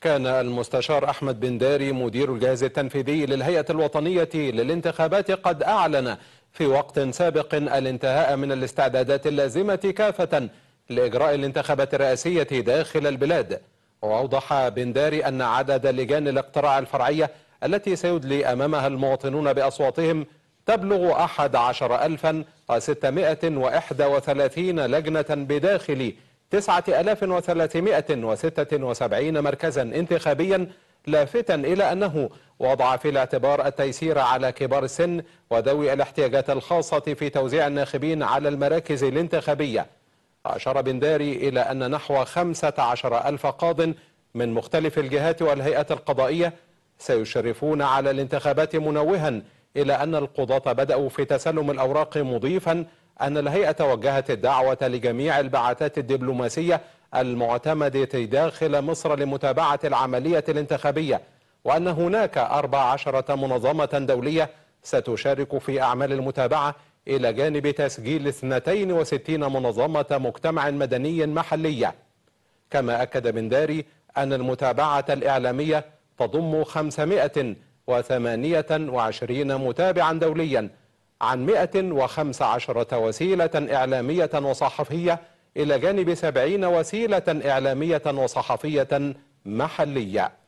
كان المستشار أحمد بن داري مدير الجهاز التنفيذي للهيئة الوطنية للانتخابات قد أعلن في وقت سابق الانتهاء من الاستعدادات اللازمة كافة لإجراء الانتخابات الرئاسية داخل البلاد وأوضح بن داري أن عدد لجان الاقتراع الفرعية التي سيدلي أمامها المواطنون بأصواتهم تبلغ 11631 لجنة بداخل 9376 مركزا انتخابيا لافتا إلى أنه وضع في الاعتبار التيسير على كبار السن وذوي الاحتياجات الخاصة في توزيع الناخبين على المراكز الانتخابية أشار بنداري إلى أن نحو 15000 ألف قاض من مختلف الجهات والهيئات القضائية سيشرفون على الانتخابات منوها إلى أن القضاة بدأوا في تسلم الأوراق مضيفا أن الهيئة وجهت الدعوة لجميع البعثات الدبلوماسية المعتمدة داخل مصر لمتابعة العملية الانتخابية وأن هناك 14 منظمة دولية ستشارك في أعمال المتابعة إلى جانب تسجيل 62 منظمة مجتمع مدني محلية كما أكد من داري أن المتابعة الإعلامية تضم 528 متابعا دوليا عن 115 وسيلة إعلامية وصحفية إلى جانب 70 وسيلة إعلامية وصحفية محلية